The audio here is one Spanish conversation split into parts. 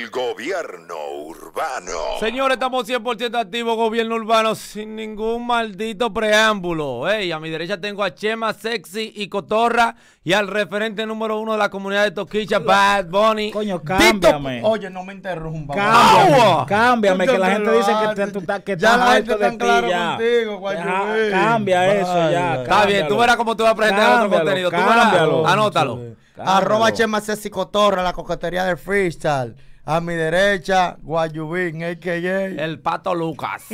el gobierno urbano. Señores, estamos 100% activos, gobierno urbano, sin ningún maldito preámbulo. Hey, a mi derecha tengo a Chema Sexy y Cotorra y al referente número uno de la comunidad de Toquicha, Bad Bunny. Coño, cámbiame. Oye, no me interrumpa. Cámbiame, que la gente dice que, te, que ya la gente está claro contigo, Cambia eso, ya. Está bien, tú verás cómo tú vas a presentar otro contenido. tú verás, anótalo. Arroba Chema Sexy Cotorra, la coquetería del freestyle. A mi derecha, Guayubín, El Pato Lucas.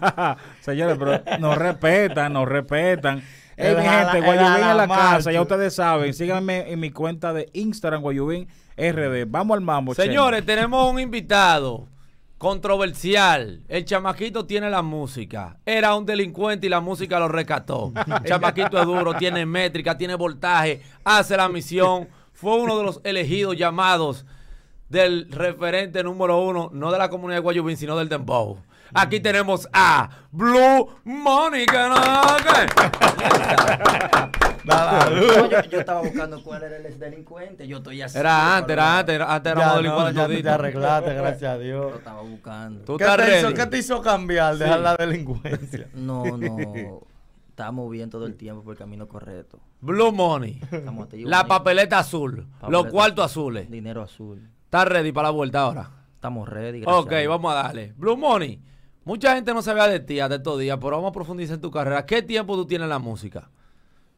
Señores, pero nos respetan, nos respetan. Eh, gente, Guayubín en la casa, ya ustedes saben. Síganme en mi cuenta de Instagram, Guayubín RD. Vamos al mambo, Señores, tenemos un invitado controversial. El chamaquito tiene la música. Era un delincuente y la música lo rescató. El chamaquito es duro, tiene métrica, tiene voltaje, hace la misión. Fue uno de los elegidos llamados del referente número uno, no de la comunidad de Guayubín, sino del Dembow. Aquí tenemos a Blue Money. Que yo, estaba buscando cuál era el delincuente. Yo estoy así. Era antes, era antes, era antes delincuente. No, ya te arreglaste, gracias a Dios. Yo estaba buscando. ¿Qué, te hizo, ¿Qué, te hizo, cambiar, dejar la delincuencia? No, no. Estamos bien todo el tiempo por el camino correcto. Blue Money. la papeleta azul. los cuartos azules. Dinero azul. ¿Estás ready para la vuelta ahora? Estamos ready. Ok, vamos a darle. Blue Money, mucha gente no sabía de ti hasta estos días, pero vamos a profundizar en tu carrera. ¿Qué tiempo tú tienes en la música?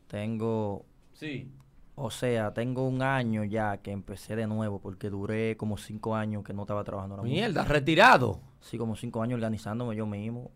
Tengo. Sí. O sea, tengo un año ya que empecé de nuevo porque duré como cinco años que no estaba trabajando en la Mierda, retirado. Sí, como cinco años organizándome yo mismo.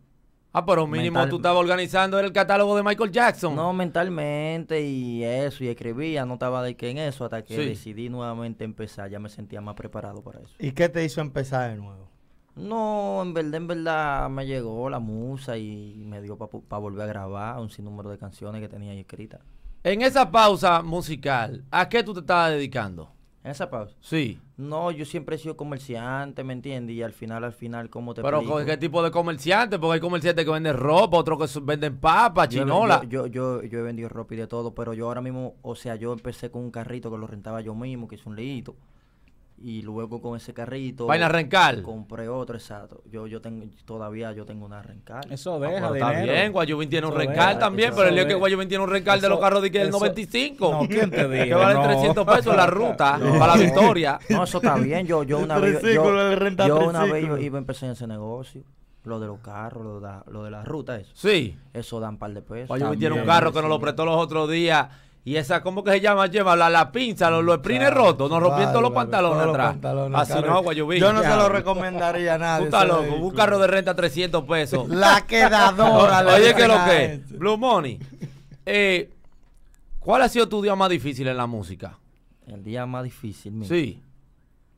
Ah, pero mínimo tú estabas organizando el catálogo de Michael Jackson. No, mentalmente y eso, y escribía, no estaba de qué en eso, hasta que decidí nuevamente empezar, ya me sentía más preparado para eso. ¿Y qué te hizo empezar de nuevo? No, en verdad, en verdad me llegó la musa y me dio para volver a grabar un sinnúmero de canciones que tenía ahí escritas. En esa pausa musical, ¿a qué tú te estabas dedicando? ¿En esa pausa? Sí. No, yo siempre he sido comerciante, ¿me entiendes? Y al final, al final, ¿cómo te Pero, ¿qué tipo de comerciante? Porque hay comerciantes que venden ropa, otros que venden papas, chinola. Yo, yo, yo, yo, he vendido ropa y de todo, pero yo ahora mismo, o sea, yo empecé con un carrito que lo rentaba yo mismo, que es un leíto y luego con ese carrito compré otro exacto yo yo tengo todavía yo tengo una rencal eso ah, deja ah, está bien Guayubín tiene un rencal también pero el día que Guayubín tiene un Rencar de los carros de que el 95 no quién te dice que vale 300 pesos la ruta para la victoria no eso está bien yo yo una vez yo, una vez yo iba a empezar ese negocio lo de los carros, lo de, la, ruta, eso. Sí. Eso dan un par de pesos. Guayuvin tiene un carro que nos lo prestó los otros días y esa, ¿cómo que se llama? Lleva la, pinza, los, lo roto, rotos, nos rompiendo los pantalones atrás. Así no, Yo no se lo recomendaría a nadie. loco, un carro de renta 300 pesos. La quedadora. la Oye, qué lo que este. Blue Money. Eh, ¿Cuál ha sido tu día más difícil en la música? El día más difícil, Sí.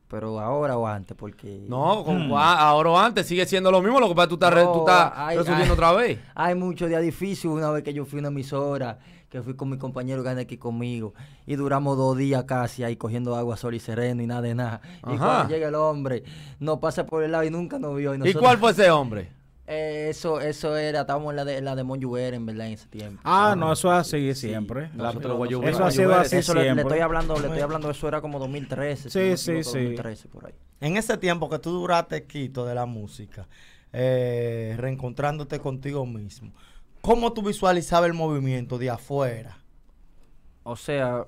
Pero ahora o antes, porque... No, mm. ahora o antes sigue siendo lo mismo, lo que pasa tú estás, tú estás otra vez. Hay muchos días difíciles. Una vez que yo fui a una emisora que fui con mi compañero que aquí conmigo. Y duramos dos días casi ahí cogiendo agua, sol y sereno y nada de nada. Y cuando llega el hombre, nos pasa por el lado y nunca nos vio. ¿Y, cuál fue ese hombre? Eh, eso, eso era, estábamos en la de, la de en verdad, en ese tiempo. Ah, no, eso es así siempre. eso, ha sido así siempre. Le, estoy hablando, le estoy hablando, eso era como 2013. Sí, sí, sí. En ese tiempo que tú duraste quito de la música, eh, reencontrándote contigo mismo, ¿Cómo tú visualizabas el movimiento de afuera? O sea,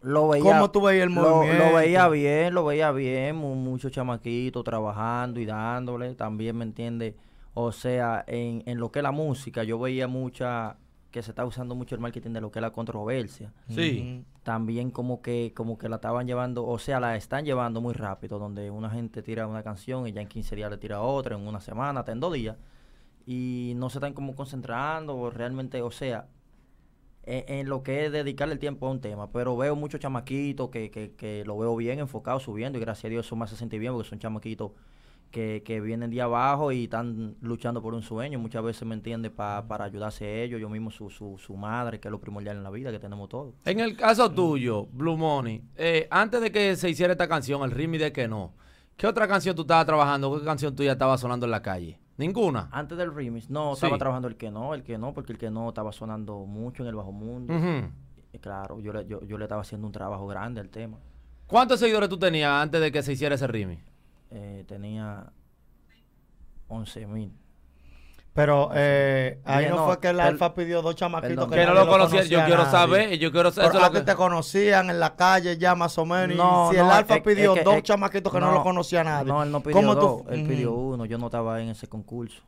lo veía. ¿Cómo tú veías el movimiento? Lo, veía bien, lo veía bien. Muchos chamaquitos trabajando y dándole. También, ¿me entiende? O sea, en, lo que es la música, yo veía mucha que se está usando mucho el marketing de lo que es la controversia. Sí. también como que como que la estaban llevando, o sea, la están llevando muy rápido, donde una gente tira una canción y ya en 15 días le tira otra, en una semana, hasta en dos días y no se están como concentrando o realmente, o sea, e, en, lo que es dedicarle el tiempo a un tema. Pero veo muchos chamaquitos que, que, que lo veo bien enfocado, subiendo, y gracias a Dios eso me hace sentir bien porque son chamaquitos que, que vienen de abajo y están luchando por un sueño. Muchas veces, ¿me entiende para ayudarse ellos, yo mismo, su, su, su, madre, que es lo primordial en la vida, que tenemos todos. En el caso tuyo, Blue Money, eh, antes de que se hiciera esta canción, el ritmo de que no, ¿qué otra canción tú estabas trabajando? ¿Qué canción tuya estaba sonando en la calle? Ninguna. Antes del remix, no, estaba trabajando el que no, el que no, porque el que no estaba sonando mucho en el bajo mundo. Eh, claro, yo le, yo, le estaba haciendo un trabajo grande al tema. ¿Cuántos seguidores tú tenías antes de que se hiciera ese remix? Eh, tenía 11 mil. Pero eh, ahí no, fue que el, Alfa pidió dos chamaquitos que, no lo conocían. Ah, yo quiero saber, yo quiero saber. que... te conocían en la calle ya más o menos. y si el Alfa eh, eh, pidió dos eh, chamaquitos que no, lo conocía nadie. No, él no pidió dos, él pidió mm. uno. Yo no estaba en ese concurso.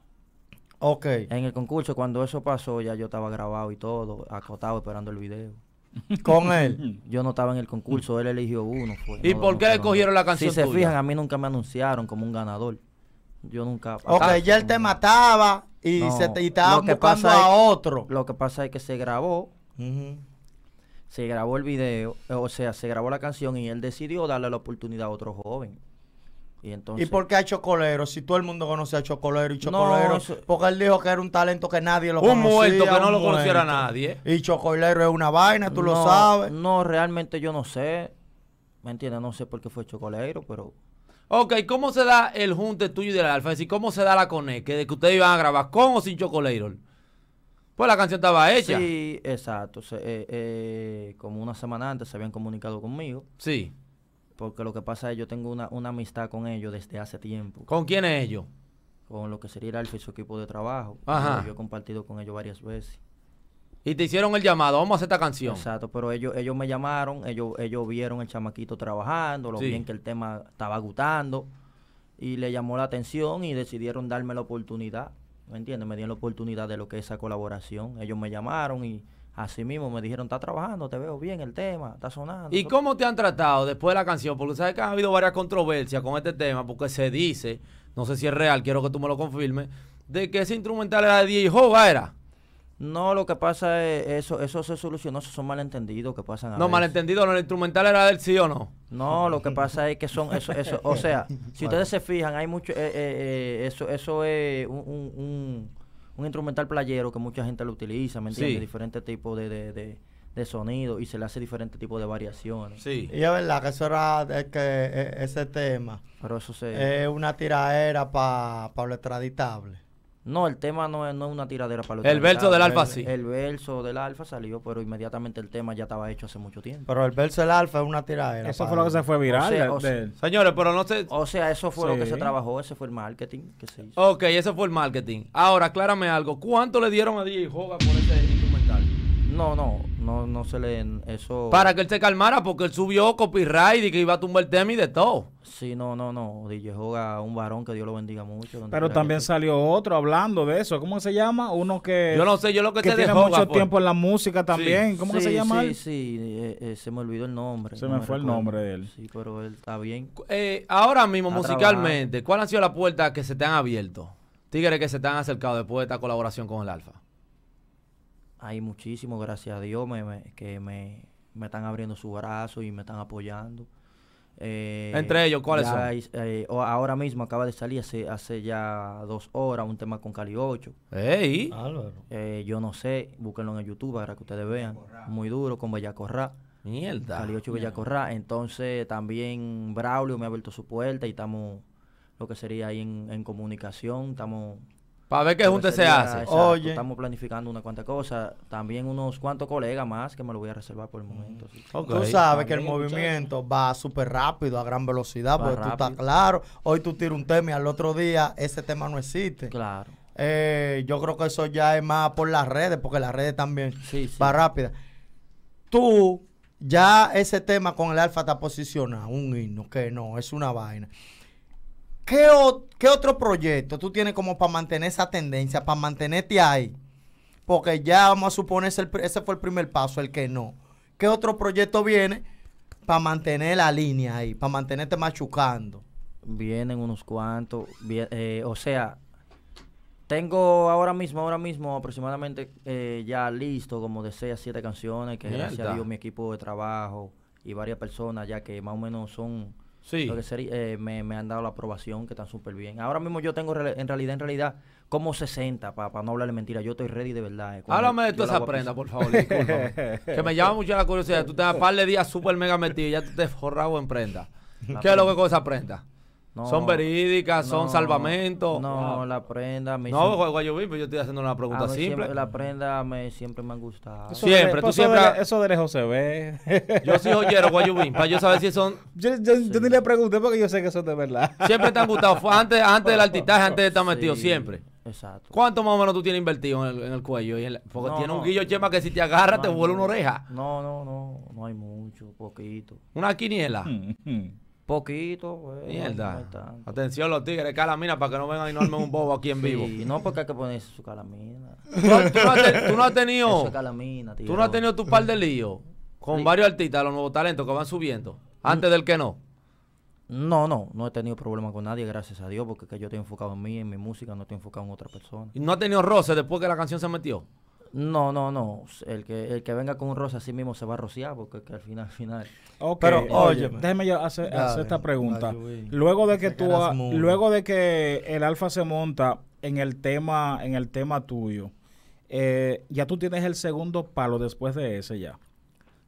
Ok. En el concurso, cuando eso pasó, ya yo estaba grabado y todo, acotado esperando el video. ¿Con él? Yo no estaba en el concurso, él eligió uno. ¿Y por qué le cogieron la canción Si se fijan, a mí nunca me anunciaron como un ganador. Yo nunca... Ok, ya él te ah, mataba, y, se te, buscando a otro. Lo que pasa es que se grabó. Se grabó el video, eh, o sea, se grabó la canción y él decidió darle la oportunidad a otro joven. Y, entonces, ¿Y por qué a Chocolero? Si todo el mundo conoce a Chocolero y Chocolero. porque él dijo que era un talento que nadie lo un Muerto, que no lo conociera nadie. Y Chocolero es una vaina, tú lo sabes. No, realmente yo no sé. ¿Me entiendes? No sé por qué fue Chocolero, pero Ok, ¿cómo se da el junte tuyo y del alfa? Es decir, ¿cómo se da la que de que ustedes iban a grabar con o sin Chocolator? Pues la canción estaba hecha. Sí, exacto. Eh, eh, como una semana antes se habían comunicado conmigo. Sí. Porque lo que pasa es que yo tengo una, amistad con ellos desde hace tiempo. ¿Con quién es ellos? Con lo que sería el Alfa y su equipo de trabajo. Ajá. Yo he compartido con ellos varias veces. Y te hicieron el llamado, vamos a hacer esta canción. Exacto, pero ellos, ellos me llamaron, ellos, ellos vieron el chamaquito trabajando, lo bien que el tema estaba gustando, y le llamó la atención y decidieron darme la oportunidad. ¿Me entiendes? Me dieron la oportunidad de lo que es esa colaboración. Ellos me llamaron y así mismo me dijeron, está trabajando, te veo bien el tema, está sonando. ¿Y cómo te han tratado después de la canción? Porque sabes que ha habido varias controversias con este tema, porque se dice, no sé si es real, quiero que tú me lo confirmes, de que ese instrumental era de DJ era. No, lo que pasa es eso, eso se solucionó, esos son malentendidos que pasan No, malentendidos, malentendido, el instrumental era del sí o no. No, lo que pasa es que son eso, eso, o sea, si ustedes se fijan, hay mucho, eh, eh, eh, eso, eso es un, un, un, instrumental playero que mucha gente lo utiliza, ¿me entiendes? Diferentes tipos de, sonido y se le hace diferente tipo de variaciones. Sí. Y es verdad que eso era que, ese tema. Pero eso se... Es una tiraera para pa lo extraditable. No, el tema no es, no una tiradera para los El verso del alfa sí. El verso del alfa salió, pero inmediatamente el tema ya estaba hecho hace mucho tiempo. Pero el verso del alfa es una tiradera. Eso fue lo que se fue viral. señores, pero no sé. O sea, eso fue lo que se trabajó, ese fue el marketing que se hizo. Ok, ese fue el marketing. Ahora, aclárame algo. ¿Cuánto le dieron a DJ Joga por ese instrumental? No, no, no, no se le eso. Para que él se calmara, porque él subió copyright y que iba a tumbar el tema y de todo. Sí, no, no, no. DJ Joga, un varón que Dios lo bendiga mucho. Pero también salió otro hablando de eso. ¿Cómo se llama? Uno que. Yo no sé, yo lo que, sé tiene mucho pues. tiempo en la música también. ¿Cómo se llama? Sí, sí, eh, eh, se me olvidó el nombre. Se me, fue el nombre de él. Sí, pero él está bien. Eh, ahora mismo, musicalmente, ¿cuál ha sido la puerta que se te han abierto? Tigres que se te han acercado después de esta colaboración con el Alfa hay muchísimo gracias a Dios, que me, están abriendo su brazo y me están apoyando. Eh, Entre ellos, ¿cuáles son? Eh, ahora mismo acaba de salir hace, hace ya dos horas un tema con Cali 8. ¡Ey! Eh, yo no sé, búsquenlo en YouTube para que ustedes vean. Muy duro, con Bellacorra. Mierda. Cali 8 Bellacorra. Entonces también Braulio me ha abierto su puerta y estamos, lo que sería ahí en comunicación, estamos para ver qué junte se hace. Estamos planificando una cuanta cosa. También unos cuantos colegas más que me lo voy a reservar por el momento. Tú sabes que el movimiento va súper rápido, a gran velocidad, porque tú estás claro. Hoy tú tiras un tema y al otro día ese tema no existe. Claro. Eh, yo creo que eso ya es más por las redes, porque las redes también va rápida. Tú, ya ese tema con el alfa está posicionado, un himno, que no, es una vaina. ¿qué, otro proyecto tú tienes como para mantener esa tendencia, para mantenerte ahí? Porque ya vamos a suponer ese, fue el primer paso, el que no. ¿Qué otro proyecto viene para mantener la línea ahí, para mantenerte machucando? Vienen unos cuantos, eh, o sea, tengo ahora mismo, ahora mismo aproximadamente eh, ya listo como de 6 a 7 canciones que Mierda. gracias a mi equipo de trabajo y varias personas ya que más o menos son Sí. Lo sería, eh, me, han dado la aprobación, que están súper bien. Ahora mismo yo tengo, en realidad, en realidad, como 60, para no hablarle mentira. Yo estoy ready de verdad. Eh, Háblame de toda esa prenda, por favor, Que me llama mucho la curiosidad. Tú te das par de días súper mega metido y ya te forrado en prenda. ¿Qué es lo que con esa prenda? son verídicas, son salvamento. No, la prenda. Me no, siempre... guayubín pero pues yo estoy haciendo una pregunta simple. la prenda me, siempre me han gustado. siempre, tú siempre. eso de lejos se ve. Yo soy joyero, Guayubín, para yo saber si son. Yo, yo, ni le pregunté porque yo sé que son de verdad. Siempre te han gustado. antes, antes del altitaje, antes de estar metido, siempre. Exacto. ¿Cuánto más o menos tú tienes invertido en el, cuello? Y porque tiene un guillo chema que si te agarra te vuelve una oreja. No, no, no. No hay mucho, poquito. Una quiniela. Mm. Poquito, pues, Mierda. Atención los tigres, calamina para que no vengan a no un bobo aquí en vivo. Y no, porque hay que ponerse su calamina. ¿Tú, no, has, tenido. Tú no has tenido tu par de líos con varios artistas, los nuevos talentos que van subiendo, antes del que no. No, no, no he tenido problema con nadie, gracias a Dios, porque yo estoy enfocado en mí, en mi música, no estoy enfocado en otra persona. ¿Y no ha tenido roce después que la canción se metió? No, no, no. El que, el que venga con un rosa así mismo se va a rociar porque al final, al final. Pero oye, déjeme yo hacer, esta pregunta. luego de que tú, luego de que el alfa se monta en el tema, en el tema tuyo, eh, ya tú tienes el segundo palo después de ese ya.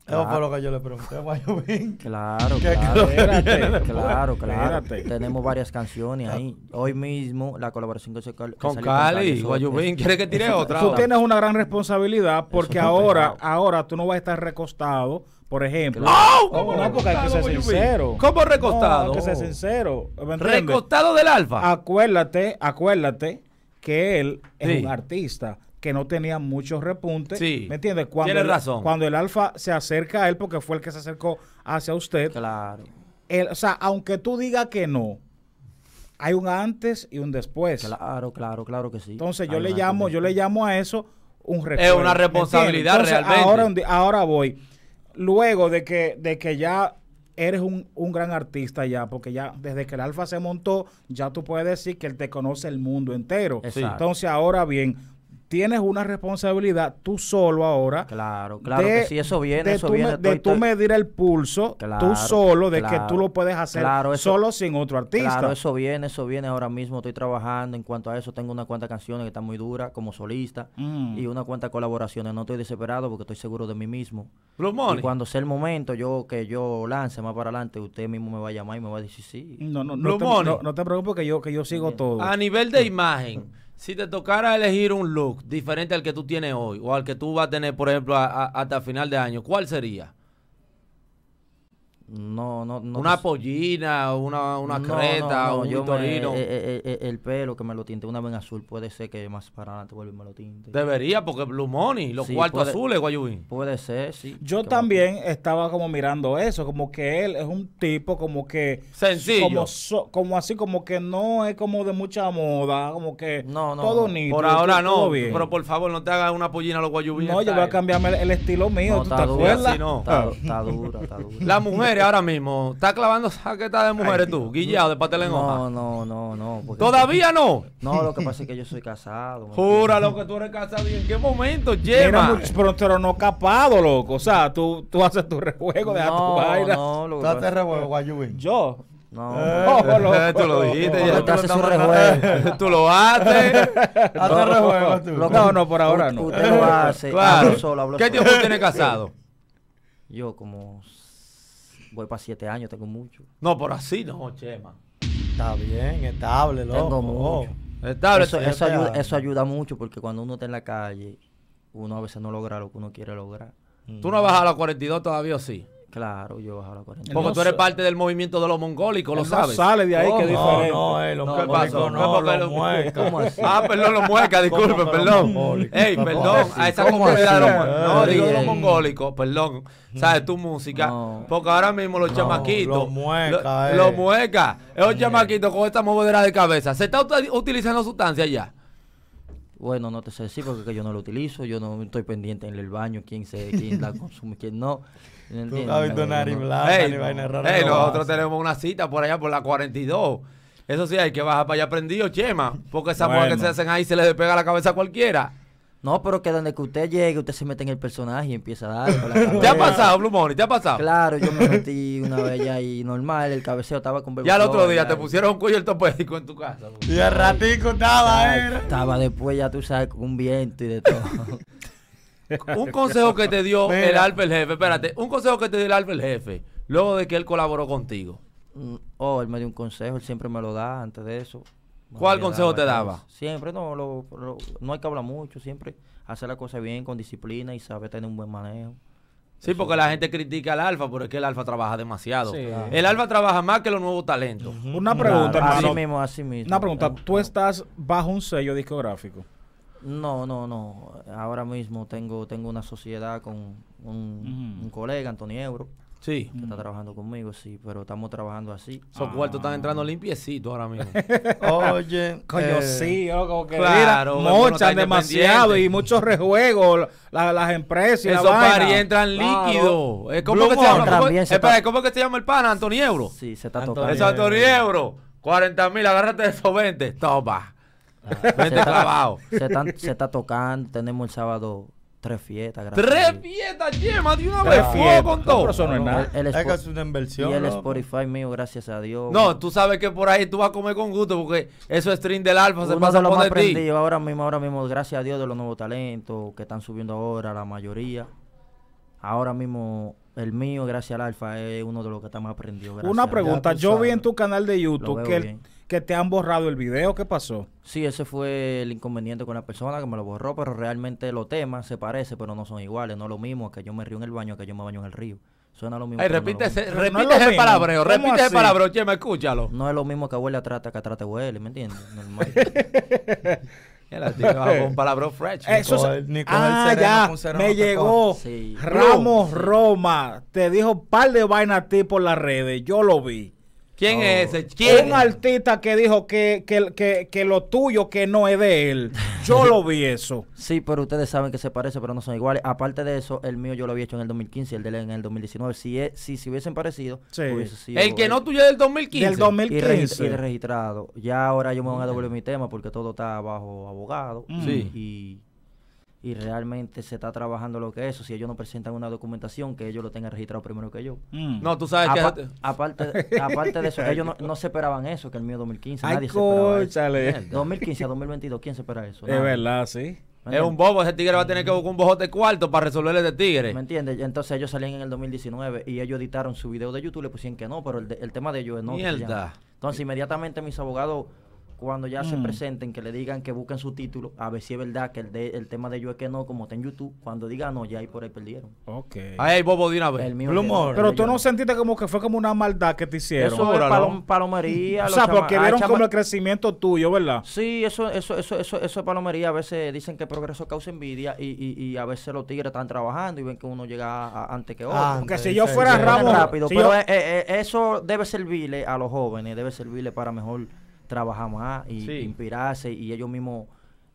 Eso fue lo que yo le pregunté a Guayubín. Claro, claro. claro, claro. Tenemos varias canciones ahí. Hoy mismo la colaboración que se Con Cali, Guayubín. ¿Quiere que tire otra? Tú tienes una gran responsabilidad porque ahora, ahora tú no vas a estar recostado. Por ejemplo, ¡Oh! ¿Cómo no, porque hay que ser sincero. ¿Cómo recostado? hay que ser sincero. Recostado del alfa. Acuérdate, acuérdate que él es un artista que no tenía muchos repuntes. Sí, ¿Me entiendes? Cuando razón. Cuando el alfa se acerca a él, porque fue el que se acercó hacia usted. Claro. o sea, aunque tú digas que no, hay un antes y un después. Claro, claro, claro que sí. Entonces yo le llamo, yo le llamo a eso un repunte. Es una responsabilidad realmente. Ahora, voy. Luego de que, de que ya eres un, un, gran artista ya, porque ya desde que el Alfa se montó, ya tú puedes decir que él te conoce el mundo entero. Exacto. Entonces, ahora bien, tienes una responsabilidad tú solo ahora. Claro, claro, que si eso viene, de eso tú, viene, de medir el pulso tú solo, de que tú lo puedes hacer solo sin otro artista. Claro, eso viene, eso viene. Ahora mismo estoy trabajando en cuanto a eso. Tengo una cuanta canciones que están muy duras como solista mm. y una cuanta colaboraciones. No estoy desesperado porque estoy seguro de mí mismo. Y cuando sea el momento yo que yo lance más para adelante, usted mismo me va a llamar y me va a decir sí. No, no, no, te, no, te preocupes que yo, que yo sigo todo. A nivel de imagen. Si te tocara elegir un look diferente al que tú tienes hoy o al que tú vas a tener, por ejemplo, hasta final de año, ¿cuál sería? No, no, no. Una pollina, una, una creta, un torino. Eh, eh, eh, el pelo que me lo tinte una vez en azul, puede ser que más para adelante vuelva y me lo tinte. Debería, porque Blue Money, los cuartos azules, Guayubín. Puede ser, sí. Yo también estaba como mirando eso, como que él es un tipo como que... Sencillo. Como, así, como que no es como de mucha moda, como que no, no, todo Por ahora no, pero por favor no te hagas una pollina a los Guayubín. No, yo voy a cambiarme el, estilo mío, no. está dura, está dura. La mujer ahora mismo. ¿Estás clavando saquetas de mujeres tú, guillado de patel en hoja? No, no, no, no. ¿Todavía no? No, lo que pasa es que yo soy casado. jura lo que tú eres casado. ¿Y en qué momento Llega. lleva? pero, no capado, loco. O sea, tú, tú haces tu rejuego, dejas tu baila. No, no, lo que Yo. No, eh, tú lo dijiste. ya tú, tú lo haces. Hazte rejuego tú. No, no, por ahora no. lo Claro. solo, hablo ¿Qué tío tiempo tiene casado? Yo como Voy para siete años, tengo mucho. No, por así no, Chema. Está bien, estable, loco. Tengo mucho. estable, eso, ayuda, mucho porque cuando uno está en la calle, uno a veces no logra lo que uno quiere lograr. ¿Tú no has a los 42 todavía o sí? Claro, yo bajo la corriente. Porque tú eres parte del movimiento de los mongólicos, lo sabes. No sale de ahí, que dice No, no, eh, no, ¿Qué No, los muecas. Ah, perdón, los muecas, disculpe, perdón. Ey, perdón, a esa comunidad de los No, digo los mongólicos, perdón. ¿Sabes? Tu música. Porque ahora mismo los chamaquitos. Los muecas, eh. Los muecas. Esos eh. chamaquitos con esta movedera de cabeza. ¿Se está utilizando sustancias ya? Bueno, no te sé decir porque yo no lo utilizo, yo no estoy pendiente en el baño, quién se, quién la consume, quién no. No visto blanca ni vaina rara. nosotros tenemos una cita por allá por la 42. Eso sí, hay que bajar para allá prendido, Chema. Porque esa bueno. que se hacen ahí se les despega la cabeza a cualquiera. No, pero que donde que usted llegue, usted se mete en el personaje y empieza a dar. ¿Te ha pasado, Blue Money? ¿Te ha pasado? Claro, yo me metí una vez ya y normal, el cabeceo estaba con Ya el otro día te pusieron un cuello ortopédico en tu casa. Y al ratico estaba, era eh. Estaba después, ya tú sabes, con un viento y de todo. Un consejo que te dio el Alfa el Jefe, espérate, un consejo que te dio el Alfa el Jefe, luego de que él colaboró contigo. Mm, oh, él me dio un consejo, él siempre me lo da antes de eso. ¿Cuál consejo te daba? Siempre, no, lo, no hay que hablar mucho, siempre hacer la cosa bien, con disciplina y saber tener un buen manejo. Sí, porque la gente critica al Alfa, pero es que el Alfa trabaja demasiado. El Alfa trabaja más que los nuevos talentos. Una pregunta, Así mismo, así mismo. Una pregunta. Eh, ¿Tú estás bajo un sello discográfico? No, no, no. Ahora mismo tengo, tengo una sociedad con un, colega, Antonio Euro. Sí. Que está trabajando conmigo, sí, pero estamos trabajando así. Esos ah. cuartos están entrando limpiecitos ahora mismo. Oye. Coño, eh, sí, oh, como que mochan demasiado y muchos rejuegos, las empresas. Esos entran líquidos. es eh, ¿Cómo, que se llama? que el pana? Antoniebro. Sí, se está Antonio tocando. 40 mil, agárrate de esos 20. Toma se, está, tocando, tenemos el sábado Tres fiestas, Tres fiestas, de una con todo. Y el Spotify mío, gracias a Dios. No, tú sabes que por ahí tú vas a comer con gusto porque eso es stream del alfa. ahora mismo, ahora mismo, gracias a Dios de los nuevos talentos que están subiendo ahora, la mayoría. Ahora mismo el mío, gracias al alfa, es uno de los que está más aprendido Una pregunta, yo vi en tu canal de YouTube que que te han borrado el video. ¿Qué pasó? Sí, ese fue el inconveniente con la persona que me lo borró, pero realmente los temas se parecen, pero no son iguales. No es lo mismo que yo me río en el baño que yo me baño en el río. Suena lo mismo. repite ese, palabreo, repite ese palabreo, che, me escúchalo. No es lo mismo que huele a trata que a trata huele, ¿me entiendes? Normal. un palabra fresh. Eso es, ah, ya. me llegó. Ramos Roma. Te dijo un par de vainas a ti por las redes. Yo lo vi. ¿Quién es ese? ¿Quién? Un artista que dijo que, que, que, que, lo tuyo que no es de él. Yo lo vi eso. Sí, pero ustedes saben que se parece, pero no son iguales. Aparte de eso, el mío yo lo había hecho en el 2015 el de él en el 2019. Si es, si se si hubiesen parecido, El que no tuyo es del 2015. Del 2015. Y, registrado. Ya ahora yo me voy a devolver mm. mi tema porque todo está bajo abogado. sí. y y realmente se está trabajando lo que es eso. Si ellos no presentan una documentación, que ellos lo tengan registrado primero que yo. Mm. No, tú sabes que... Aparte, aparte de eso, ellos no, no, se esperaban eso, que el mío 2015, Ay, nadie se esperaba 2015 a 2022, ¿quién se espera eso? Es verdad, sí. Es un bobo, ese tigre va a tener que buscar un bojote cuarto para resolverle de tigre. ¿Me entiendes? Entonces ellos salían en el 2019 y ellos editaron su video de YouTube, le pusieron que no, pero el, el tema de ellos es no. Mierda. Entonces inmediatamente mis abogados cuando ya se mm. presenten, que le digan que busquen su título, a ver si es verdad que el, el tema de yo es que no, como está en YouTube, cuando digan no, ya ahí por ahí perdieron. Ok. Ahí Bobo de una vez. Pero tú no sentiste como que fue como una maldad que te hicieron. Eso es palom palomería. o sea, porque ah, vieron como el crecimiento tuyo, ¿verdad? Sí, eso, eso, eso, eso, eso es palomería. A veces dicen que progreso causa envidia y, y, a veces los tigres están trabajando y ven que uno llega antes que otro. aunque ah, si yo fuera Rápido, pero eh, eh, eh, eso debe servirle a los jóvenes, debe servirle para mejor trabajar más ah, y inspirarse y ellos mismos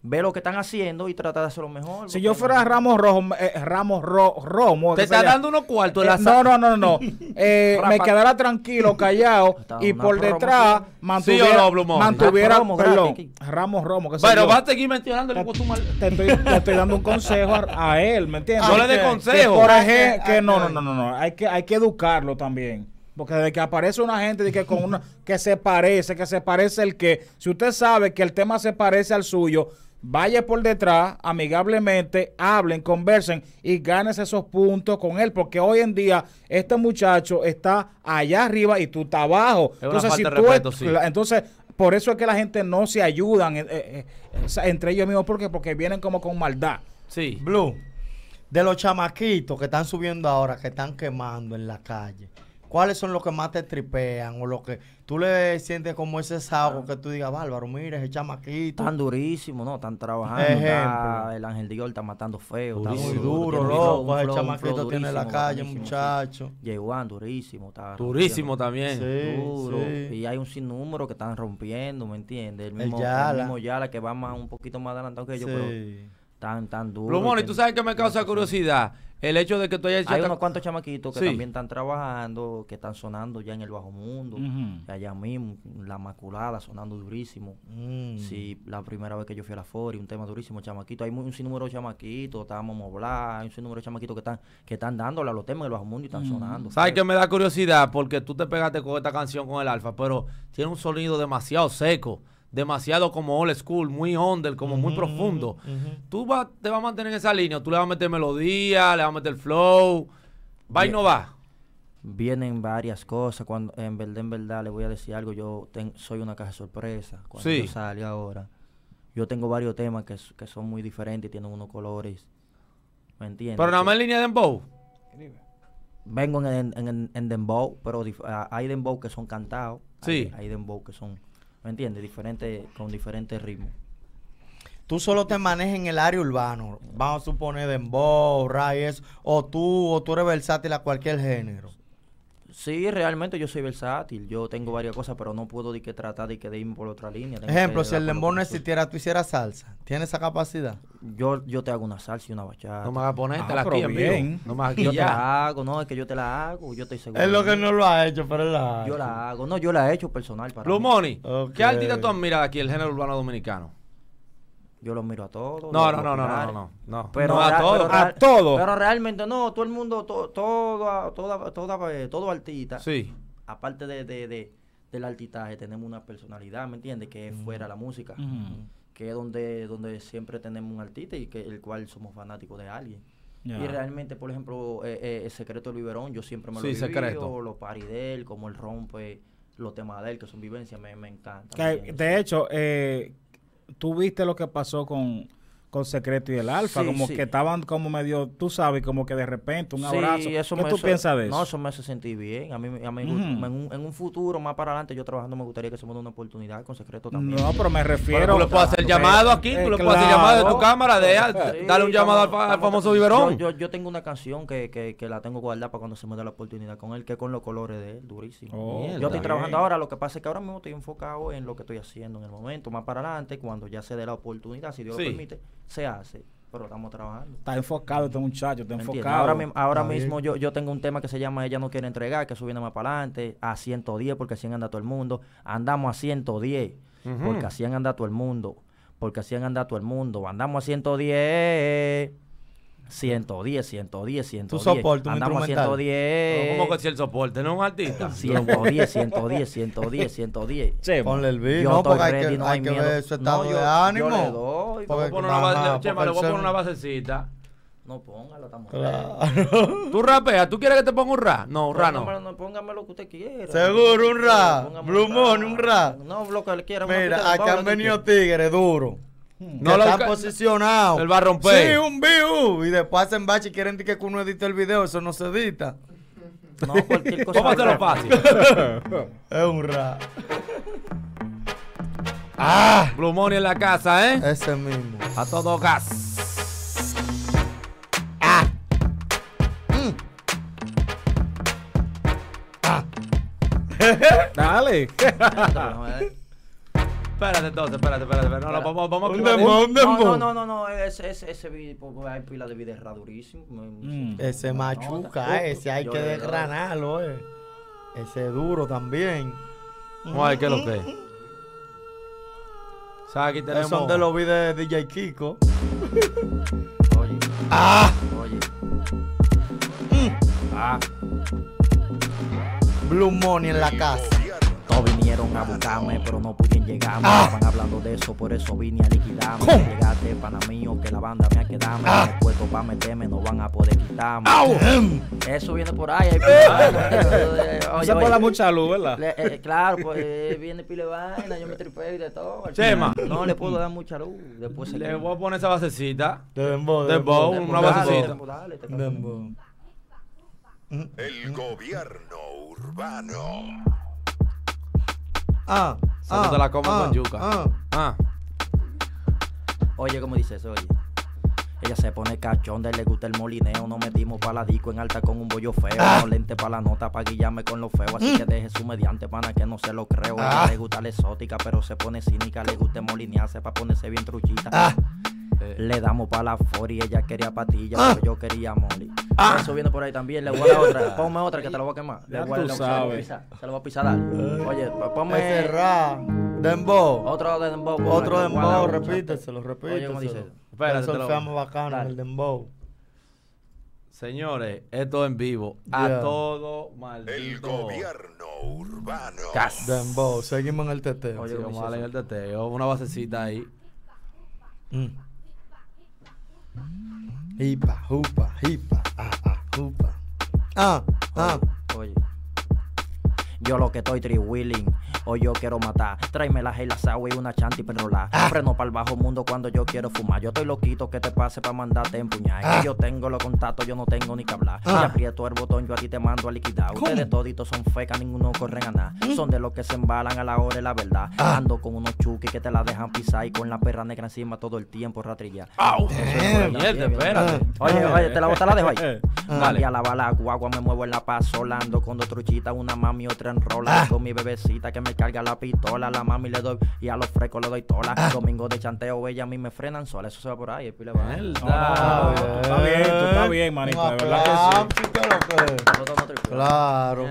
ver lo que están haciendo y tratar de hacerlo mejor. Si yo fuera Ramos Rojo, eh, Ramos Romo. Te está dando unos cuartos. Eh, no, no, no, no. eh, me quedara tranquilo, callado y por detrás mantuviera, mantuviera Ramos, Romo. Pero va a seguir mencionando el te, te estoy dando un consejo a, él, ¿me entiendes? No le dé consejo. que no, no, no, no, no. Hay que, hay que educarlo también. Porque desde que aparece una gente de que con que se parece, que se parece el que, si usted sabe que el tema se parece al suyo, vaya por detrás, amigablemente, hablen, conversen y ganes esos puntos con él, porque hoy en día este muchacho está allá arriba y tú estás abajo. entonces, si tú entonces, por eso es que la gente no se ayudan eh, eh, eh, entre ellos mismos, porque porque vienen como con maldad. Sí. Blue, de los chamaquitos que están subiendo ahora, que están quemando en la calle ¿cuáles son los que más te tripean o los que tú le sientes como ese sago ah. que tú digas, Bárbaro, mira ese chamaquito? Tan durísimo, ¿no? Están trabajando. el Ángel Dior está matando feo. muy duro, loco. el chamaquito tiene la calle, muchacho. Sí. durísimo. Está durísimo también. Sí, duro. Y hay un sinnúmero que están rompiendo, ¿me entiendes? El mismo, el Yala. El mismo Yala que va un poquito más adelantado que yo, pero tan, tan duro. Plumón, y tú sabes que me causa curiosidad. El hecho de que tú hayas... Hay unos cuantos chamaquitos que también están trabajando, que están sonando ya en el bajo mundo, allá mismo, La Maculada, sonando durísimo. Mm. Sí, la primera vez que yo fui a la Fori, un tema durísimo, chamaquito. Hay un sinnúmero de chamaquitos, estábamos Moblá, hay un sinnúmero de chamaquitos que están, que están dándole a los temas del bajo mundo y están mm. sonando. ¿Sabes que me da curiosidad? Porque tú te pegaste con esta canción con el Alfa, pero tiene un sonido demasiado seco demasiado como old school, muy under, como muy profundo. Tú vas te vas a mantener en esa línea, tú le vas a meter melodía, le vas a meter flow, va y no va. Vienen varias cosas, cuando en verdad, en verdad, le voy a decir algo, yo soy una caja sorpresa cuando sí. sale ahora. Yo tengo varios temas que, son muy diferentes y tienen unos colores. ¿Me entiendes? Pero nada más en línea de Dembow. Vengo en, en, Dembow, pero ah, hay Dembow que son cantados. Sí. Hay, hay Dembow que son ¿me entiendes? Diferente, con diferentes ritmos. Tú solo te manejas en el área urbano, vamos a suponer de rap o tú, o tú eres versátil a cualquier género. Sí, realmente yo soy versátil. Yo tengo varias cosas, pero no puedo de que tratar de que de irme por otra línea. por Ejemplo, si el lembón no existiera, tú hicieras salsa. ¿Tienes esa capacidad? Yo, yo te hago una salsa y una bachata. No me hagas te ah, la quiero bien. No me Yo te la hago, no, es que yo te la hago, yo estoy seguro. Es lo que no lo ha hecho, pero la Yo la hago, no, yo la he hecho personal para Blue Money, ¿qué tú admiras aquí, el género urbano dominicano? Yo los miro a todos. No, no, no, no, no, no, no, Pero a todos. a todos. Pero realmente no, todo el mundo, todo, todo, toda, eh, todo artista. Sí. Aparte de, de, de, del artistaje, tenemos una personalidad, ¿me entiendes? Que es fuera mm. la música. Que es donde, donde siempre tenemos un artista y que el cual somos fanáticos de alguien. Y realmente, por ejemplo, eh, eh, el secreto del biberón, yo siempre me lo he vivido, secreto. los paris de él, como el rompe los temas de él, que son vivencias, me, me encanta. de hecho, eh, tú viste lo que pasó con, con Secreto y el Alfa, como que estaban como medio, tú sabes, como que de repente un abrazo. Eso ¿Qué tú piensas de eso? No, eso me hace sentir bien. A mí, a mí en, un, futuro más para adelante, yo trabajando, me gustaría que se me una oportunidad con Secreto también. No, pero me refiero. tú le puedes hacer eh, llamado aquí, tú le puedes hacer llamado de tu cámara, de, dale un llamado al, famoso biberón. Yo, tengo una canción que, que, que, la tengo guardada para cuando se me dé la oportunidad con él, que con los colores de él, durísimo. Oh, yo estoy trabajando ahora, lo que pasa es que ahora mismo estoy enfocado en lo que estoy haciendo en el momento, más para adelante, cuando ya se dé la oportunidad, si Dios lo permite se hace, pero estamos trabajando. Está enfocado este muchacho, está enfocado. Ahora, ahora mismo yo, tengo un tema que se llama Ella no quiere entregar, que subiendo más para adelante, a 110 porque así anda todo el mundo. Andamos a 110 porque así anda todo el mundo, porque así anda todo el mundo. Andamos a 110 110, 110, 110. Tu soporte, Andamos a 110. ¿Cómo que si el soporte? ¿No es un artista? 110, 110, 110, 110. Ponle el vino, no, porque hay que, ver su estado yo, de ánimo. Yo le doy. Porque, le voy a poner una basecita. No, póngala, estamos claro. Tú rapeas, ¿tú quieres que te ponga un rap? No, un rap no. no. Póngame lo que usted quiera. Seguro, un Blue money, un rat. No, lo que le quiera. Mira, acá han venido tigres duros no lo están posicionado. Él va a romper. Sí, un view. Y después hacen bache y quieren que uno edite el video. Eso no se edita. No, cualquier cosa. ¿Cómo lo fácil? es un rap. Ah, Blue Money en la casa, ¿eh? Ese mismo. A todo gas. Ah. Mm. ah. Dale. Espérate entonces, espérate, espérate. espérate. No, no, vamos, vamos No, no, no, no, ese, ese, ese video, hay pila de videos durísimo. Mm. Ese machuca, ese hay que desgranarlo, eh. Ese duro también. Vamos a qué lo que es. O sea, aquí tenemos... Son de los videos de DJ Kiko. oye. ¡Ah! Oye. Mm. ¡Ah! Blue Money en la casa. No vinieron a buscarme, pero no pudieron llegarme. Van ah. hablando de eso, por eso vine a liquidarme. Llegaste, pana mío, que la banda me ha quedado. Ah. Puesto para meterme, no van a poder quitarme. Ah, eso viene por ahí. Eh. se por la mucha luz, ¿verdad? Eh, claro, pues eh, viene pile vaina, yo me tripeo y de todo. Chema. No le puedo dar mucha luz. Después se le voy a poner esa basecita. de bow, una basecita. El gobierno urbano ah, se la coma, ah, con yuca. Ah, ah. Oye, ¿cómo dice eso? Ella se pone cachonde, le gusta el molineo. No metimos paladico en alta con un bollo feo. Ah. No lente pa' la nota, pa' guillarme con lo feo. Así mm. que deje su mediante, pana, que no se lo creo. Ah. le gusta la exótica, pero se pone cínica. Le gusta molinearse pa' ponerse bien truchita. Ah. Eh. Le damos pa' la fori, ella quería patilla, pero yo quería moli. Eso viene por ahí también. Le voy a otra. Ponme otra que te la voy a quemar. Le voy a, se lo pisar. lo voy a pisar. Eh. Oye, ponme. Dembow. Otro dembow. Otro dembow, repíteselo, repíteselo. Oye, dice? Espérate, lo... bacano el dembow. Señores, esto en vivo. A todo maldito. El gobierno urbano. Cas. Dembow, seguimos en el TT. Oye, vamos a darle en el teteo. Una basecita ahí. Hipa, mm. hupa, hipa, ah, ah, hupa. Ah, ah. Yo lo que estoy triwilling o yo quiero matar. Tráeme la gel, y una chanti perrola. la ah. Freno para el bajo mundo cuando yo quiero fumar. Yo estoy loquito que te pase para mandarte empuñar. Ah. yo tengo los contactos, yo no tengo ni que hablar. Ah. aprieto el botón, yo aquí te mando a liquidar. Ustedes toditos son fecas, ninguno corren a nada. ¿Eh? Son de los que se embalan a la hora de la verdad. Ando con unos chuques que te la dejan pisar y con la perra negra encima todo el tiempo ratrilla. espérate. Eh, eh, oye, oye, te la, te la dejo ahí. Vale. a la bala guagua, me muevo en la paz solando con dos truchitas, una mami otra enrola. Ah. Con mi bebecita que me carga la pistola. La mami le doy y a los frescos le doy tola. Ah. Domingo de chanteo, bella a mí me frenan sola. Eso se va por ahí. El pile va. No, bien, tú estás bien, manito. De verdad que sí. Claro.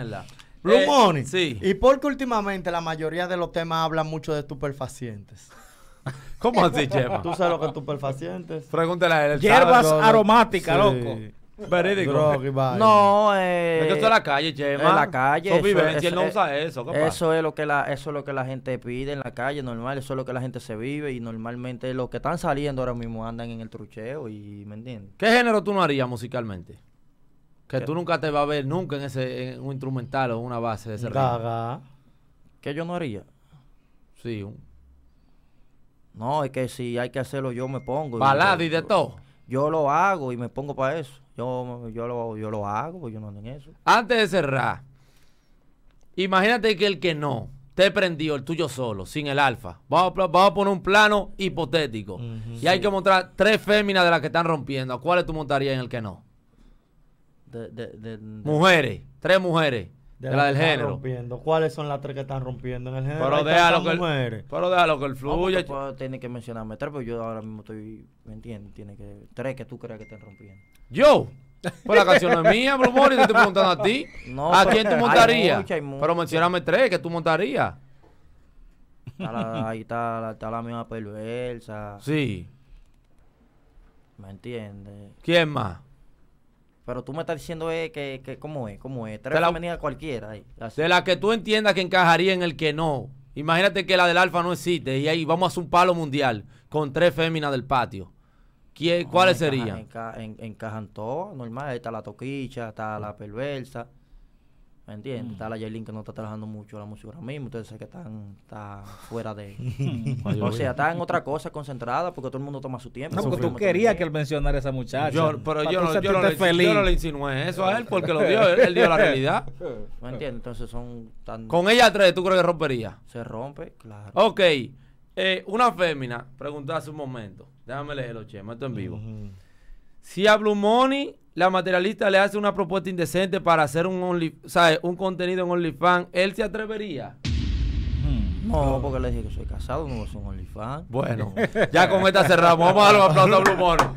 Blue eh, Money. Sí. ¿Y porque últimamente la mayoría de los temas hablan mucho de estupefacientes? ¿Cómo así, Chema? Tú sabes lo que es estupefacientes. Pregúntale a él. Hierbas aromáticas, loco. Verídico. no, eh, es que es la calle, Chema. En la calle. Eso, no usa eso. eso, Es lo que la, eso es lo que la gente pide en la calle, normal. Eso es lo que la gente se vive. Y normalmente los que están saliendo ahora mismo andan en el trucheo. y ¿Me entiendes? ¿Qué género tú no harías musicalmente? Que tú nunca te vas a ver nunca en ese en un instrumental o una base de ese Gaga. ¿Qué yo no haría? Sí, No, es que si hay que hacerlo yo me pongo. Balada de todo. Yo lo hago y me pongo para eso. Yo, lo, hago, pues yo no en eso. Antes de cerrar, imagínate que el que no te prendió el tuyo solo, sin el alfa. Vamos, a poner un plano hipotético. y hay que mostrar tres féminas de las que están rompiendo. ¿A cuáles tú montarías en el que no? mujeres, tres mujeres de, la, del género. Rompiendo. ¿Cuáles son las tres que están rompiendo en el género? Pero déjalo que, el, pero déjalo que el fluya. tiene que mencionarme tres, pero yo ahora mismo estoy, ¿me entiendes? Tiene que, tres que tú creas que están rompiendo. ¿Yo? Pues la canción es mía, bro, te estoy preguntando a ti. No, ¿A quién tú montarías? Pero mencioname tres que tú montarías. ahí está, está la misma perversa. Sí. ¿Me entiendes? ¿Quién más? Pero tú me estás diciendo eh, que, cómo es, cómo es. Tres femeninas cualquiera. Ahí, de la que tú entiendas que encajaría en el que no. Imagínate que la del alfa no existe y ahí vamos a hacer un palo mundial con tres féminas del patio. ¿Cuáles serían? encajan todas, normal. está la toquicha, está la perversa. ¿Me entiendes? Está mm. la Jaylin que no está trabajando mucho la música ahora mismo, saben que están está fuera de. o sea, está en otra cosa concentrada porque todo el mundo toma su tiempo. No, porque tú querías que él mencionara a esa muchacha. Yo, pero yo no, le, insinué eso a él porque lo dio, él, dio la realidad. ¿Me entiendes? Entonces son tan. Con ella tres, ¿tú crees que rompería? Se rompe, claro. Ok. Eh, una fémina, preguntó hace un momento. Déjame leerlo, Chema, esto en vivo. Si a Blue la materialista le hace una propuesta indecente para hacer un un contenido en OnlyFans, ¿él se atrevería? Hmm. No, porque le dije que soy casado, no soy un OnlyFans. Bueno, ya con esta cerramos. Vamos a dar un aplauso a Blue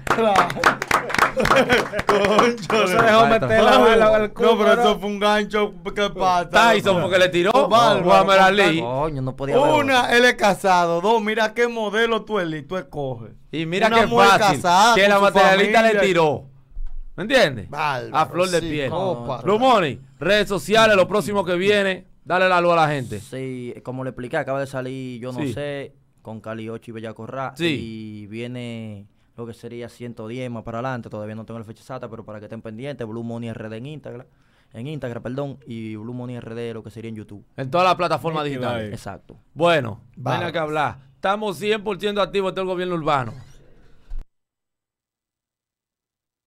no se dejó meter la bala al culo. No, pero eso fue un gancho que pata. Tyson, porque le tiró. Muhammad no podía Una, él es casado. Dos, mira qué modelo tú, tú escoges. Y mira qué fácil. que la materialista le tiró. ¿Me entiendes? a flor de piel. Blue Money, redes sociales, lo próximo que viene, dale la luz a la gente. Sí, como le expliqué, acaba de salir Yo No Sé con Cali 8 y Bellacorra. Sí. Y viene lo que sería 110 más para adelante. Todavía no tengo la fecha exacta, pero para que estén pendientes, Blue Money RD en Instagram. En Instagram, perdón, y Blue Money RD, lo que sería en YouTube. En todas las plataformas digitales. Exacto. Bueno, van a que hablar. Estamos 100% activos del este gobierno urbano.